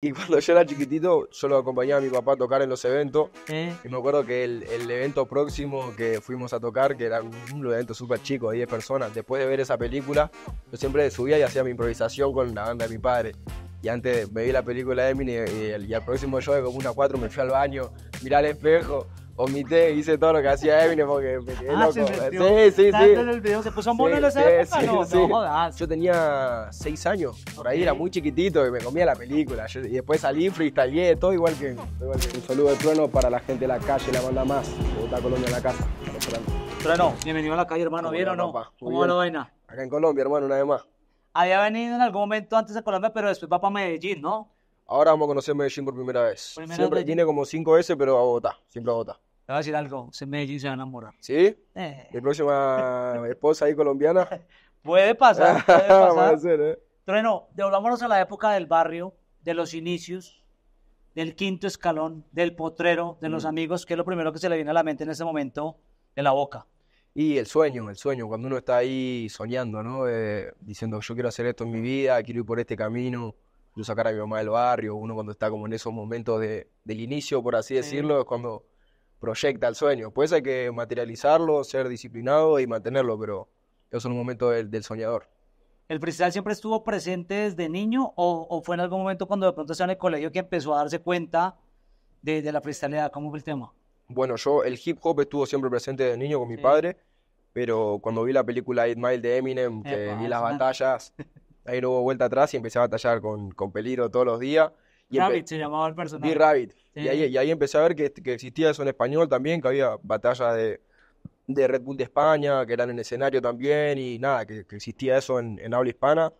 Y cuando yo era chiquitito, yo lo acompañaba a mi papá a tocar en los eventos. Eh. Y me acuerdo que el, evento próximo que fuimos a tocar, que era un, evento súper chico, 10 personas, después de ver esa película, yo siempre subía y hacía mi improvisación con la banda de mi padre. Y antes me vi la película de Eminem y, al próximo show de como una 4 me fui al baño, miré al espejo, omité, hice todo lo que hacía Eminem porque ah, loco. sí, sí, sí. En el video se puso mono en Sí, no, sí. no Yo tenía seis años, por ahí era muy chiquitito y me comía la película. y después salí, y todo igual que, igual que, Un saludo de trueno para la gente de la calle, la banda más. Bogotá, Colombia, en la casa. Trueno, bienvenido a la calle, hermano. ¿Bien o no? ¿Cómo lo Acá en Colombia, hermano, una vez más. Había venido en algún momento antes a Colombia, pero después va para Medellín, ¿no? Ahora vamos a conocer Medellín por primera vez. Primera Siempre, tiene como cinco veces, pero a Bogotá, siempre a Bogotá voy a decir algo, se Medellín se va a enamorar. ¿Sí? Eh. próxima esposa ahí colombiana. puede pasar, puede pasar. ser, ¿eh? devolvámonos a la época del barrio, de los inicios, del quinto escalón, del potrero, de los mm. amigos, que es lo primero que se le viene a la mente en ese momento, de la boca. Y el sueño, el sueño, cuando uno está ahí soñando, ¿no? Eh, diciendo, yo quiero hacer esto en mi vida, quiero ir por este camino, yo sacar a mi mamá del barrio, uno cuando está como en esos momentos de, del inicio, por así decirlo, es cuando proyecta el sueño. Pues hay que materializarlo, ser disciplinado y mantenerlo, pero eso es un momento del, soñador. ¿El freestyle siempre estuvo presente desde niño o, fue en algún momento cuando de pronto estaba en el colegio que empezó a darse cuenta de, la freestyle? ¿Cómo fue el tema? Bueno, yo el hip hop estuvo siempre presente desde niño con mi padre, pero cuando vi la película Eight Mile de Eminem, que vi las batallas, ahí no hubo vuelta atrás y empecé a batallar con, con Peligro todos los días. Y Rabbit se llamaba el personaje. Y, ahí, empecé a ver que, existía eso en español también, que había batallas de, Red Bull de España, que eran en escenario también, y nada, que, que existía eso en, en habla hispana.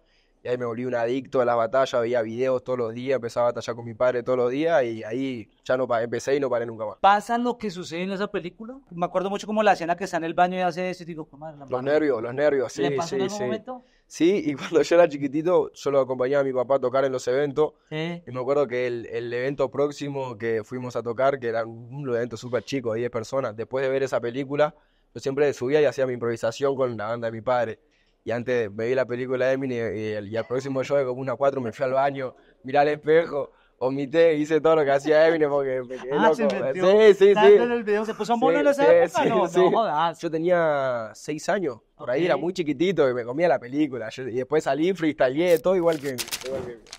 Y ahí me volví un adicto a la batalla, veía videos todos los días, empezaba a batallar con mi padre todos los días y ahí ya no empecé y no paré nunca más. ¿Pasa lo que sucede en esa película? Me acuerdo mucho como la escena que está en el baño y hace eso y digo, la Los nervios, los nervios, sí, sí, en Momento? Sí, y cuando yo era chiquitito, yo lo acompañaba a mi papá a tocar en los eventos. Y me acuerdo que el, el, evento próximo que fuimos a tocar, que era un evento súper chico, 10 personas, después de ver esa película, yo siempre subía y hacía mi improvisación con la banda de mi padre. Y antes veía la película de Eminem y, al próximo show de como una 4 me fui al baño, miré al espejo, omité, hice todo lo que hacía Eminem porque ah, Sí, sí, sí. el video se puso mono en no, jodas. Yo tenía seis años, por ahí era muy chiquitito y me comía la película. y después salí, freestyleé, todo igual que,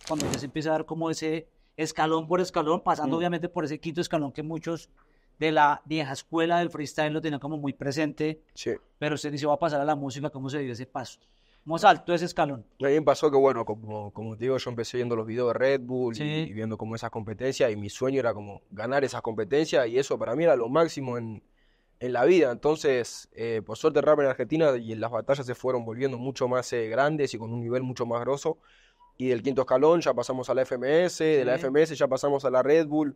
Cuando ya se empieza a dar como ese escalón por escalón, pasando mm. obviamente por ese quinto escalón que muchos de la vieja escuela del freestyle lo tenía como muy presente. Sí. Pero usted dice, va a pasar a la música, ¿cómo se dio ese paso? ¿Cómo saltó ese escalón? Y mí pasó que, bueno, como, como digo, yo empecé viendo los videos de Red Bull y, viendo como esas competencias y mi sueño era como ganar esas competencias y eso para mí era lo máximo en, en la vida. Entonces, eh, por suerte, rap en Argentina y en las batallas se fueron volviendo mucho más eh, grandes y con un nivel mucho más grosso. Y del quinto escalón ya pasamos a la FMS, de la FMS ya pasamos a la Red Bull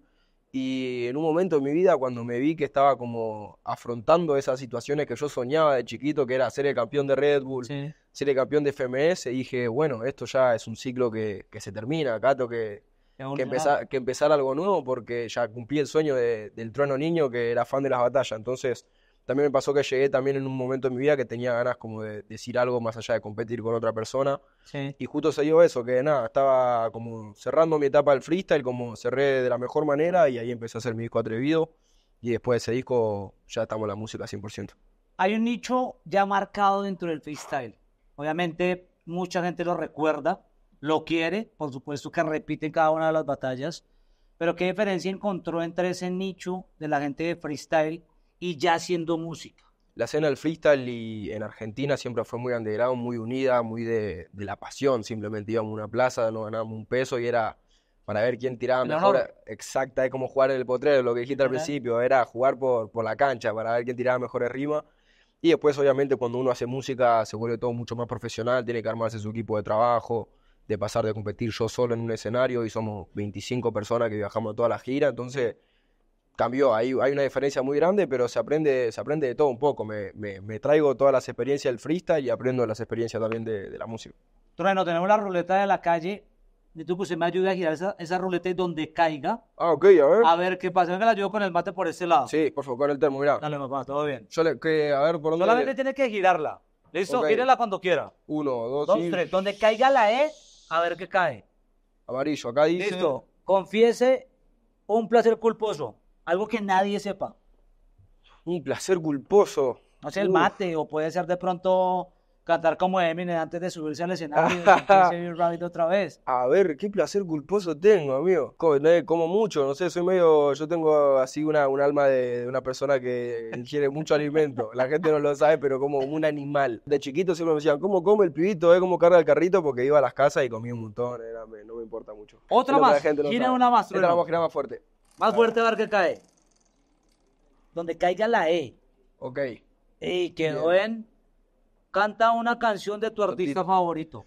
y en un momento de mi vida, cuando me vi que estaba como afrontando esas situaciones que yo soñaba de chiquito, que era ser el campeón de Red Bull, ser el campeón de FMS, dije, bueno, esto ya es un ciclo que, que se termina, acá que, empezar, algo nuevo porque ya cumplí el sueño del trueno niño que era fan de las batallas. Entonces, también me pasó que llegué también en un momento de mi vida que tenía ganas como de decir algo más allá de competir con otra persona. Y justo se dio eso, que nada, estaba como cerrando mi etapa del freestyle, como cerré de la mejor manera y ahí empecé a hacer mi disco atrevido. Y después de ese disco ya estamos la música 100%. Hay un nicho ya marcado dentro del freestyle. Obviamente mucha gente lo recuerda, lo quiere, por supuesto que repite cada una de las batallas. Pero ¿qué diferencia encontró entre ese nicho de la gente de freestyle y ya haciendo música. La escena del freestyle en Argentina siempre fue muy underground, muy unida, muy de, la pasión. Simplemente íbamos a una plaza, nos ganábamos un peso y era para ver quién tiraba mejor. Exacta, es cómo jugar en el potrero, lo que dijiste al principio, era jugar por, por la cancha para ver quién tiraba mejor rimas. Y después, obviamente, cuando uno hace música, se vuelve todo mucho más profesional, tiene que armarse su equipo de trabajo, de pasar de competir yo solo en un escenario y somos 25 personas que viajamos a toda la gira. Entonces cambió. Hay, hay una diferencia muy grande, pero se aprende, se aprende de todo un poco. Me, me, traigo todas las experiencias del freestyle y aprendo las experiencias también de, la música. Trueno, tenemos la ruleta de la calle. Y tú, pues, me ayuda a girar esa, esa ruleta y donde caiga. Ah, ok, a ver. A ver qué pasa. Venga, la ayudo con el mate por ese lado. Sí, por favor, con el termo, mira. Dale, papá, todo bien. que, a ver, ¿por dónde? Solamente tienes que girarla. ¿Listo? Okay. Gírala cuando quiera. Uno, dos, dos tres. Donde caiga la E, a ver qué cae. Amarillo, acá dice. Listo. Confiese un placer culposo. Algo que nadie sepa. Un placer culposo. No sé, el mate, o puede ser de pronto cantar como Eminem antes de subirse al escenario y Rabbit otra vez. A ver, qué placer culposo tengo, amigo. Eh, como, mucho, no sé, soy medio. Yo tengo así una, un alma de, una persona que ingiere mucho alimento. La gente no lo sabe, pero como un animal. De chiquito siempre me decían, ¿cómo come el pibito? Eh? ¿Cómo carga el carrito? Porque iba a las casas y comía un montón. no me importa mucho. Otra más. una más. la más fuerte. Más fuerte a ver que cae. Donde caiga la E. Ok. Y quedó en. Canta una canción de tu artista, favorito.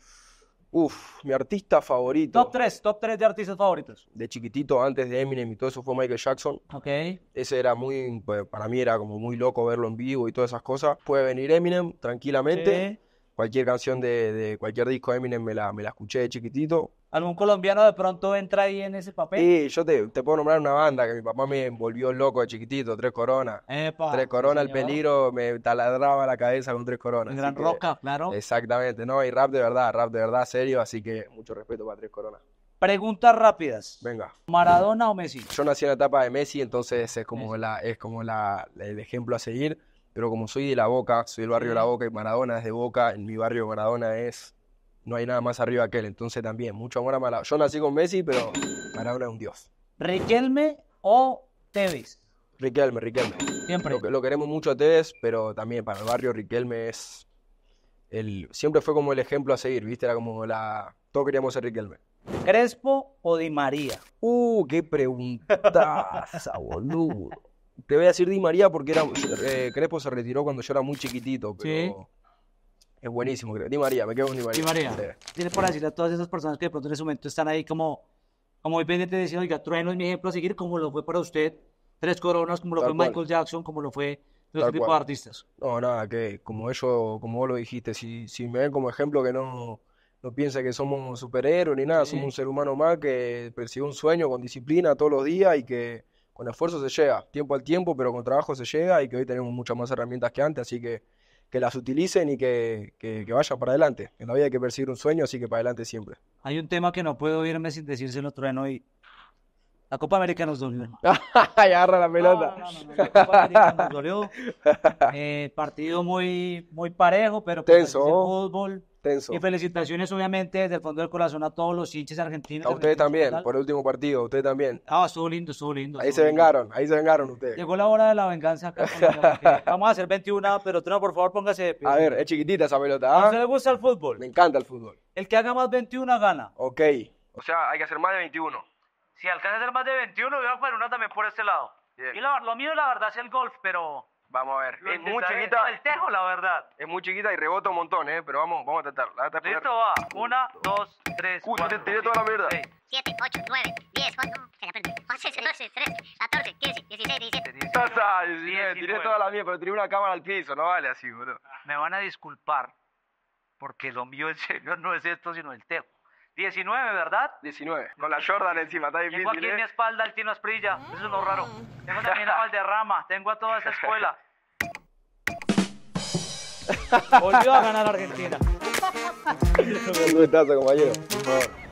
Uf, mi artista favorito. Top 3, top 3 de artistas favoritos. De chiquitito, antes de Eminem y todo eso fue Michael Jackson. Ok. Ese era muy, pues, para mí era como muy loco verlo en vivo y todas esas cosas. Puede venir Eminem tranquilamente. Cualquier canción de, cualquier disco de Eminem me la, me la escuché de chiquitito. ¿Algún colombiano de pronto entra ahí en ese papel? Sí, yo te, puedo nombrar una banda que mi papá me envolvió loco de chiquitito, Tres Coronas. tres Coronas, el peligro me taladraba la cabeza con Tres Coronas. En gran roca, claro. Exactamente, no, y rap de verdad, rap de verdad serio, así que mucho respeto para Tres Coronas. Preguntas rápidas. Venga. ¿Maradona o Messi? Yo nací en la etapa de Messi, entonces es como, el ejemplo a seguir, pero como soy de La Boca, soy del barrio de La Boca y Maradona es de Boca, en mi barrio Maradona es no hay nada más arriba que él. Entonces también, mucho amor a Maradona. Yo nací con Messi, pero Maradona es un dios. ¿Riquelme o Tevez? Riquelme, Riquelme. Siempre. Lo, queremos mucho a Tevez, pero también para el barrio Riquelme es... El, siempre fue como el ejemplo a seguir, ¿viste? Era como la... Todos queríamos ser Riquelme. ¿Crespo o Di María? Uh, qué preguntaza, boludo. Te voy a decir Di María porque era, eh, Crespo se retiró cuando yo era muy chiquitito, pero... ¿Sí? Es buenísimo, creo. Di María, me quedo con María. Tienes por decirle a todas esas personas que de pronto en ese momento están ahí como, como pendientes de oiga, Trueno es mi ejemplo a seguir, como lo fue para usted, Tres Coronas, como lo fue Michael Jackson, como lo fue los tipo de artistas. No, nada, que como eso, como vos lo dijiste, si, si me ven como ejemplo que no, no piensa que somos superhéroe ni nada, somos un ser humano más que persigue un sueño con disciplina todos los días y que con esfuerzo se llega, tiempo al tiempo, pero con trabajo se llega y que hoy tenemos muchas más herramientas que antes, así que que las utilicen y que, que, vayan para adelante. En la vida hay que perseguir un sueño, así que para adelante siempre. Hay un tema que no puedo irme sin decírselo trueno y la Copa América nos dolió. agarra la pelota. la Copa América nos dolió. Eh, partido muy, muy parejo, pero pues, Tenso. fútbol y felicitaciones, obviamente, desde el fondo del corazón a todos los hinchas argentinos. A ustedes también, por el último partido, ustedes también. Ah, estuvo lindo, estuvo lindo. Ahí se vengaron, ahí se vengaron ustedes. Llegó la hora de la venganza. Acá Vamos a hacer 21, pero no, por favor, póngase de pie. A ver, es chiquitita esa pelota. ¿A ¿Ah? usted le gusta el fútbol? Me encanta el fútbol. El que haga más 21 gana. Ok. O sea, hay que hacer más de 21. Si alcanza a hacer más de 21, voy a poner una también por este lado. Y lo mío, la verdad, es el golf, pero... Vamos a ver. es muy chiquita. Es muy chiquita y rebota un montón, ¿eh? Pero vamos, vamos a Listo, va. Una, dos, tres, Uy, tiré toda la mierda. 7, 8, 9, 10, 11, 12, 13, 14, 15, 16, 17. 19, tiré toda la mierda, pero tiré una cámara al piso, no vale así, Me van a disculpar, porque lo mío en no es esto, sino el tejo. 19, ¿verdad? 19. Con la Jordan encima, Tengo aquí mi eh. espalda el Tino Esprilla. Eso es lo raro. Tengo también a Valderrama. Tengo a toda esa escuela. Volvió a ganar Argentina. Un gustazo, compañero. Por